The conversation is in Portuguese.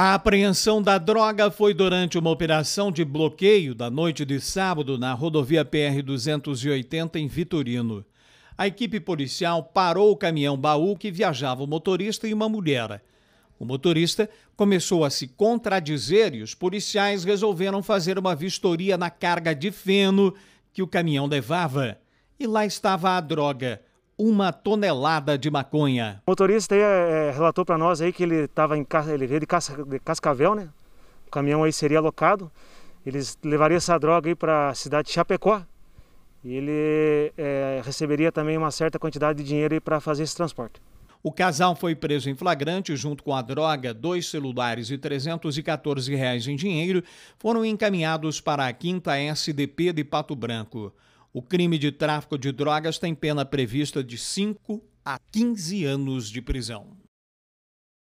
A apreensão da droga foi durante uma operação de bloqueio da noite de sábado na rodovia PR-280 em Vitorino. A equipe policial parou o caminhão baú que viajava o motorista e uma mulher. O motorista começou a se contradizer e os policiais resolveram fazer uma vistoria na carga de feno que o caminhão levava. E lá estava a droga, uma tonelada de maconha. O motorista aí, é, é relatou para nós aí que ele estava em ele veio de, casca, de Cascavel, né? O caminhão aí seria alocado. Eles levariam essa droga aí para a cidade de Chapecó. E ele é, receberia também uma certa quantidade de dinheiro para fazer esse transporte. O casal foi preso em flagrante junto com a droga, dois celulares e 314 reais em dinheiro foram encaminhados para a 5 SDP de Pato Branco. O crime de tráfico de drogas tem pena prevista de 5 a 15 anos de prisão.